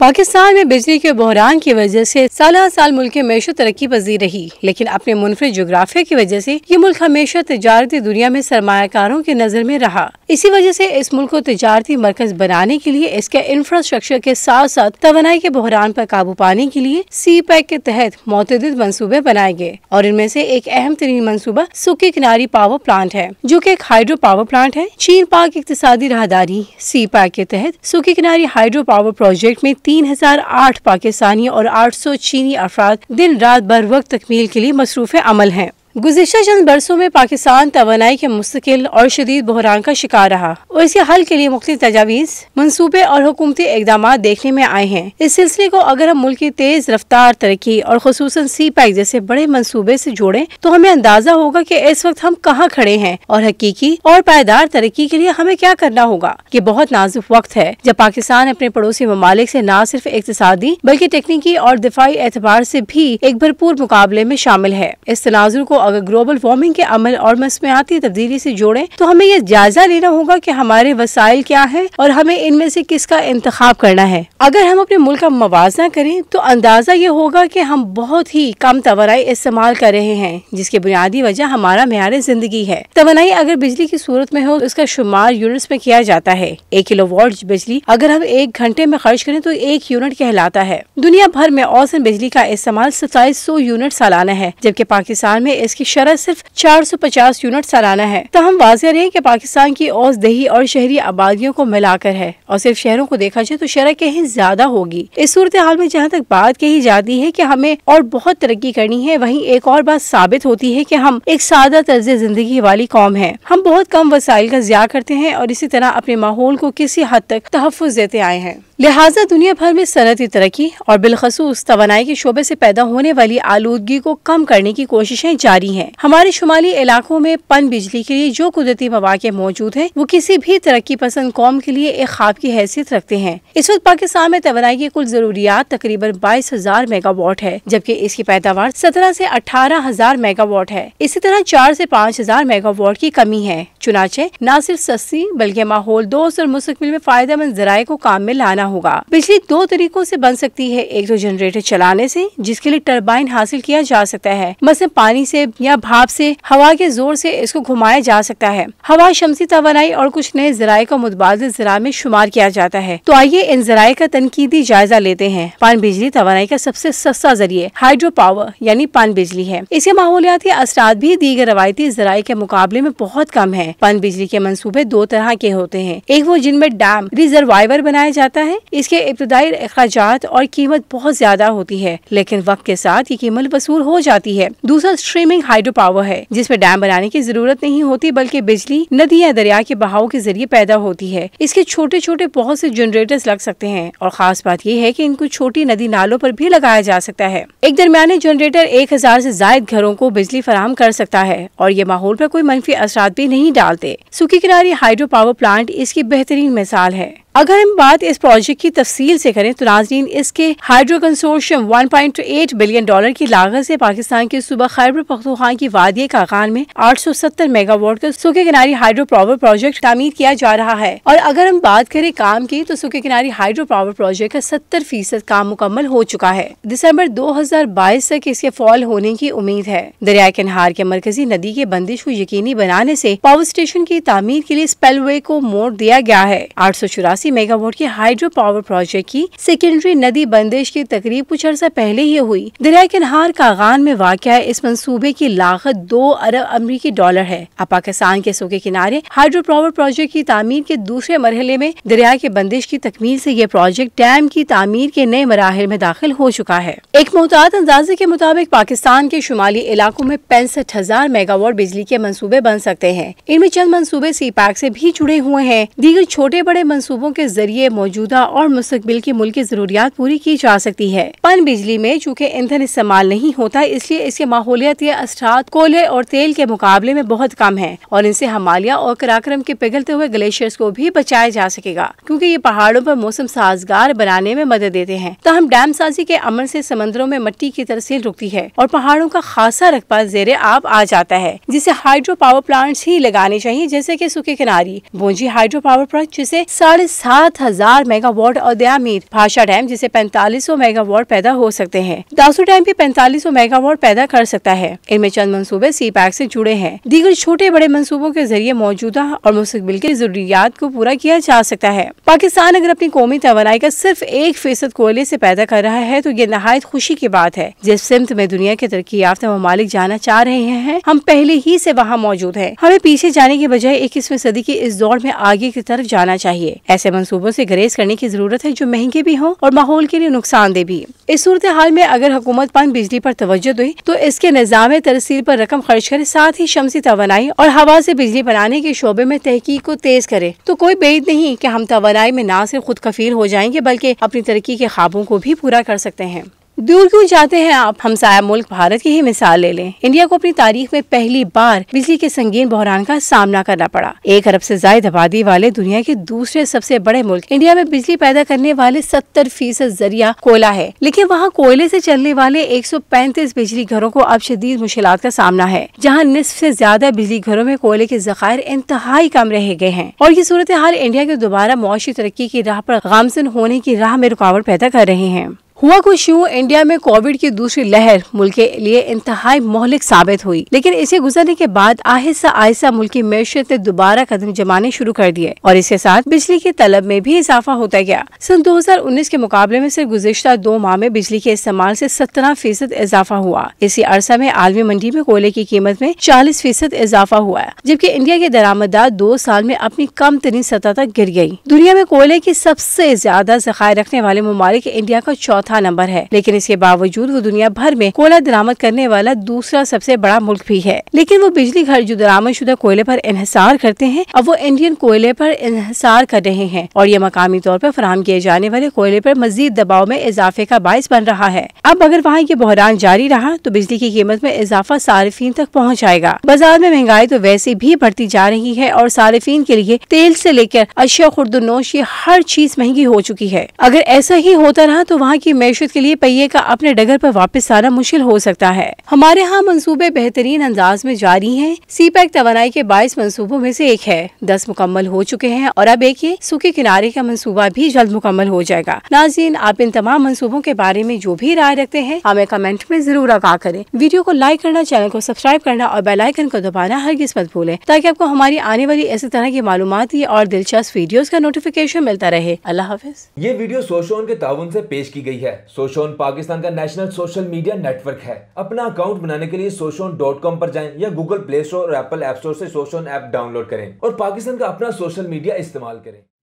पाकिस्तान में बिजली के बहरान की वजह से साल साल मुल्क की तरक्की पजीर रही लेकिन अपने मुनफरद जोग्राफिया की वजह से ये मुल्क हमेशा तजारती दुनिया में सरमाकारों की नज़र में रहा इसी वजह से इस मुल्क को तजारती मरकज बनाने के लिए इसके इंफ्रास्ट्रक्चर के साथ साथ तो के बहरान पर काबू पाने के लिए सी पैक के तहत मतद मनसूबे बनाए गए और इनमें से एक अहम तरीन मनसूबा सुखी किनारी पावर प्लांट है जो की एक हाइड्रो पावर प्लांट है चीन पाक इकतदी राहदारी सी पैक के तहत सुखी किनारी हाइड्रो पावर प्रोजेक्ट में तीन हजार आठ पाकिस्तानी और आठ सौ चीनी अफराद दिन रात बर वक्त तकमील के लिए मसरूफ़ अमल हैं गुजशत चंद बरसों में पाकिस्तान तो के मुस्तकिल और शदीद बहरान का शिकार रहा और इसके हल के लिए मुख्त तजावीज़ मनसूबे और हुकूमती इकदाम देखने में आए हैं इस सिलसिले को अगर हम मुल्क की तेज़ रफ्तार तरक्की और खसूस सी पैक जैसे बड़े मनसूबे ऐसी जोड़े तो हमें अंदाजा होगा की इस वक्त हम कहाँ खड़े हैं और हकीकी और पायदार तरक्की के लिए हमें क्या करना होगा ये बहुत नाजुक वक्त है जब पाकिस्तान अपने पड़ोसी ममालिक ऐसी न सिर्फ इकतदी बल्कि तकनीकी और दिफाई एतबार ऐसी भी एक भरपूर मुकाबले में शामिल है इस तनाजुर को अगर ग्लोबल वार्मिंग के अमल और मस में आती तब्दीली से जोड़े तो हमें यह जायजा लेना होगा की हमारे वसाइल क्या है और हमें इनमें से किसका इंतखब करना है अगर हम अपने मुल्क का मुजना करें तो अंदाजा ये होगा की हम बहुत ही कम तो इस्तेमाल कर रहे हैं जिसकी बुनियादी वजह हमारा मैार जिंदगी है तोनाई अगर बिजली की सूरत में हो तो उसका शुमार यूनिट्स में किया जाता है एक किलो वॉट बिजली अगर हम एक घंटे में खर्च करें तो एक यूनिट कहलाता है दुनिया भर में औसत बिजली का इस्तेमाल सताईस सौ यूनिट सालाना है जबकि पाकिस्तान में इस जिसकी शरह सिर्फ 450 यूनिट सालाना है तहम वाजह रहे की पाकिस्तान की औस दही और शहरी आबादियों को मिलाकर है और सिर्फ शहरों को देखा जाए तो शरह कहीं ज्यादा होगी इस सूरत हाल में जहाँ तक बात कही जाती है की हमें और बहुत तरक्की करनी है वही एक और बात साबित होती है की हम एक सादा तर्ज जिंदगी वाली कौम है हम बहुत कम वसाइल का जिया करते हैं और इसी तरह अपने माहौल को किसी हद तक तहफ़ देते आए हैं लिहाजा दुनिया भर में सनती तरक्की और बिलखसूस तो के शोबे से पैदा होने वाली आलूदगी को कम करने की कोशिशें जारी हैं। हमारे शुमाली इलाकों में पन बिजली के लिए जो कुदरती मवाक़ मौजूद हैं, वो किसी भी तरक्की पसंद कौम के लिए एक खाब की हैसियत रखते हैं इस वक्त पाकिस्तान में तोानाई की कुल ज़रूरियात तकरीबन बाईस हजार मेगावाट है जबकि इसकी पैदावार सत्रह ऐसी अठारह हजार मेगावाट है इसी तरह चार ऐसी पाँच हजार मेगावाट की कमी है चुनाचे न सिर्फ सस्ती बल्कि माहौल दोस्त और मुस्तकबिल में फायदेमंद जराये को काम में लाना होगा बिजली दो तरीकों ऐसी बन सकती है एक तो जनरेटर चलाने ऐसी जिसके लिए टर्बाइन हासिल किया जा सकता है मस पानी ऐसी या भाप ऐसी हवा के जोर ऐसी इसको घुमाया जा सकता है हवा शमसी तो और कुछ नए जराये का मुतबाद जरा में शुमार किया जाता है तो आइए इन जराये का तनकीदी जायजा लेते हैं पान बिजली तो का सबसे सस्ता जरिए हाइड्रो पावर यानी पान बिजली है इसके माहौलियाती असरात भी दीगर रवायती जराये के मुकाबले में बहुत कम है पन बिजली के मंसूबे दो तरह के होते हैं एक वो जिनमें डैम रिजर्वाइवर बनाया जाता है इसके इब्तदाई अखराज और कीमत बहुत ज्यादा होती है लेकिन वक्त के साथ ये कीमत वसूल हो जाती है दूसरा स्ट्रीमिंग हाइड्रो पावर है जिसमें डैम बनाने की जरूरत नहीं होती बल्कि बिजली नदी या दरिया के बहाव के जरिए पैदा होती है इसके छोटे छोटे बहुत से जनरेटर्स लग सकते हैं और खास बात यह है की इनको छोटी नदी नालों पर भी लगाया जा सकता है एक दरमियाने जनरेटर एक हजार ऐसी जायद घरों को बिजली फराम कर सकता है और ये माहौल पर कोई मनफी असरा भी नहीं डाल डालते सुखी किनारी हाइड्रो पावर प्लांट इसकी बेहतरीन मिसाल है अगर हम बात इस प्रोजेक्ट की तफसील से करें तो नाजरीन इसके हाइड्रो कंसोर्शियम 1.8 बिलियन डॉलर की लागत से पाकिस्तान के सुबह खैबर पखतुखा की वादी कागान में 870 मेगावाट का सुखे किनारी हाइड्रो पावर प्रोजेक्ट तामीर किया जा रहा है और अगर हम बात करें काम की तो सुखे किनारी हाइड्रो पावर प्रोजेक्ट का सत्तर फीसद काम मुकम्मल हो चुका है दिसम्बर दो हजार बाईस तक इसके फॉल होने की उम्मीद है दरिया किनार के मरकजी नदी के बंदिश को यकीनी बनाने ऐसी पावर स्टेशन की तमीर के लिए स्पेलवे को मोड़ दिया गया है आठ सौ चौरासी सौ मेगावाट के हाइड्रो पावर प्रोजेक्ट की सेकेंडरी नदी बंदिश की तकरीब कुछ अर्सा पहले ही हुई दरिया किनार कागान में वाक़ है इस मनसूबे की लागत दो अरब अमरीकी डॉलर है अब पाकिस्तान के सूखे किनारे हाइड्रो पावर प्रोजेक्ट की तमीर के दूसरे मरहले में दरिया के बंदिश की तकमील ऐसी ये प्रोजेक्ट डैम की तमीर के नए मराहल में दाखिल हो चुका है एक मोहतात अंदाजे के मुताबिक पाकिस्तान के शुमाली इलाकों में पैंसठ हजार मेगावाट बिजली के मनसूबे बन सकते हैं इनमें चंद मनसूबे सी पैक ऐसी भी जुड़े हुए हैं दीगर छोटे बड़े मनसूबों के जरिए मौजूदा और मुस्तबिल की मुल्क जरूरियात पूरी की जा सकती है पन बिजली में चूँकि ईंधन इस्तेमाल नहीं होता इसलिए इसके माहौलियाती असरात कोले और तेल के मुकाबले में बहुत कम है और इनसे हमालिया और कराक्रम के पिघलते हुए ग्लेशियर्स को भी बचाया जा सकेगा क्यूँकी ये पहाड़ों आरोप मौसम साजगार बनाने में मदद देते हैं तहम डैम साजी के अमल ऐसी समंदरों में मट्टी की तरसील रुकती है और पहाड़ों का खासा रकबा जेर आब आ जाता है जिसे हाइड्रो पावर प्लांट ही लगाने चाहिए जैसे की सूखे किनारी बोझी हाइड्रो पावर प्लांट जिसे साढ़े सात हजार मेगावाट और दयामीर भाषा डैम जिसे पैंतालीस सौ मेगावाट पैदा हो सकते हैं दासू डैम भी पैंतालीस सौ मेगावाट पैदा कर सकता है इनमें चंद मनसूबे सी पैक ऐसी जुड़े हैं दीगर छोटे बड़े मनसूबों के जरिए मौजूदा और मुस्तबिल की जरूरियात को पूरा किया जा सकता है पाकिस्तान अगर अपनी कौमी तो का सिर्फ एक फीसद कोयले ऐसी पैदा कर रहा है तो ये नहायत खुशी की बात है जिस सिमत में दुनिया के तरक्की याफ्ता ममालिक जाना चाह रहे हैं हम पहले ही ऐसी वहाँ मौजूद है हमें पीछे जाने के बजाय इक्कीसवीं सदी के इस दौड़ में आगे की तरफ जाना चाहिए ऐसे मनसूबों से ग्रेज करने की जरूरत है जो महंगे भी हों और माहौल के लिए नुकसानदेह भी इस सूरत हाल में अगर हुकूमत पान बिजली आरोप तवज्जो दे तो इसके निज़ाम तरसील आरोप रकम खर्च करे साथ ही शमसी तोानाई और हवा ऐसी बिजली बनाने के शोबे में तहकीक को तेज करे तो कोई बेद नहीं की हम तो में न सिर्फ खुद कफील हो जाएंगे बल्कि अपनी तरक्की के ख्वाबों को भी पूरा कर सकते हैं दूर क्यों जाते हैं आप हम साया मुल्क भारत की ही मिसाल ले लें इंडिया को अपनी तारीख में पहली बार बिजली के संगीन बहरान का सामना करना पड़ा एक अरब से जायद आबादी वाले दुनिया के दूसरे सबसे बड़े मुल्क इंडिया में बिजली पैदा करने वाले सत्तर फीसद जरिया कोयला है लेकिन वहाँ कोयले ऐसी चलने वाले एक सौ पैंतीस बिजली घरों को अब शदीद मुश्किल का सामना है जहाँ निसफ ऐसी ज्यादा बिजली घरों में कोयले के जखायर इंतहाई कम रह गए हैं और ये सूरत हाल इंडिया के दोबारा मुआशी तरक्की की राह आरोप गामसन होने की राह में रुकावट पैदा कर रहे हैं हुआ कुछ यूँ इंडिया में कोविड की दूसरी लहर मुल्क के लिए इंतहाई मोहलिक साबित हुई लेकिन इसे गुजरने के बाद आहिस्ता आहिस्ता मुल्क की मैशियत ने दोबारा कदम जमाने शुरू कर दिए और इसके साथ बिजली के तलब में भी इजाफा होता गया सन 2019 के मुकाबले में सिर्फ गुजशत दो माह में बिजली के इस्तेमाल ऐसी सत्रह फीसद इजाफा हुआ इसी अरसा में आलमी मंडी में कोयले की कीमत में चालीस फीसद इजाफा हुआ जबकि इंडिया के दरामदार दो साल में अपनी कम तरीन सतह तक गिर गयी दुनिया में कोयले की सबसे ज्यादा जखायर रखने वाले ममालिक इंडिया का चौथा चौथा नंबर है लेकिन इसके बावजूद वो दुनिया भर में कोयला दरामद करने वाला दूसरा सबसे बड़ा मुल्क भी है लेकिन वो बिजली घर जो दरामद शुदा कोयले पर इहिसार करते हैं अब वो इंडियन कोयले पर इंसार कर रहे हैं और ये मकामी तौर पर फराम किए जाने वाले कोयले पर मजीद दबाव में इजाफे का बायस बन रहा है अब अगर वहाँ ये बहरान जारी रहा तो बिजली की कीमत में इजाफा सार्फिन तक पहुँच जाएगा बाजार में महंगाई तो वैसे भी बढ़ती जा रही है और सार्फिन के लिए तेल ऐसी लेकर अशिया खुर्दनोश ये हर चीज महंगी हो चुकी है अगर ऐसा ही होता रहा तो वहाँ की मैशत के लिए पहिए का अपने डगर पर वापस आना मुश्किल हो सकता है हमारे यहाँ मनसूबे बेहतरीन अंदाज में जारी है सी पैक तो के बाईस मनसूबों में से एक है दस मुकम्मल हो चुके हैं और अब एक ये सूखे किनारे का मनसूबा भी जल्द मुकम्मल हो जाएगा नाजीन आप इन तमाम मनसूबों के बारे में जो भी राय रखते हैं हमें कमेंट में जरूर आगा करें वीडियो को लाइक करना चैनल को सब्सक्राइब करना और बेलाइकन को दबाना हर किस्मत भूले ताकि आपको हमारी आने वाली ऐसी तरह की मालूमती और दिलचस्प वीडियो का नोटिफिकेशन मिलता रहे अल्लाह हाफिज ये वीडियो सोशोन के ताउन से पेश की गई है है सोशोन पाकिस्तान का नेशनल सोशल मीडिया नेटवर्क है अपना अकाउंट बनाने के लिए सोशोन डॉट कॉम पर जाए या गूगल प्ले स्टोर और एप्पल एप स्टोर से सोशोन ऐप डाउनलोड करें और पाकिस्तान का अपना सोशल मीडिया इस्तेमाल करें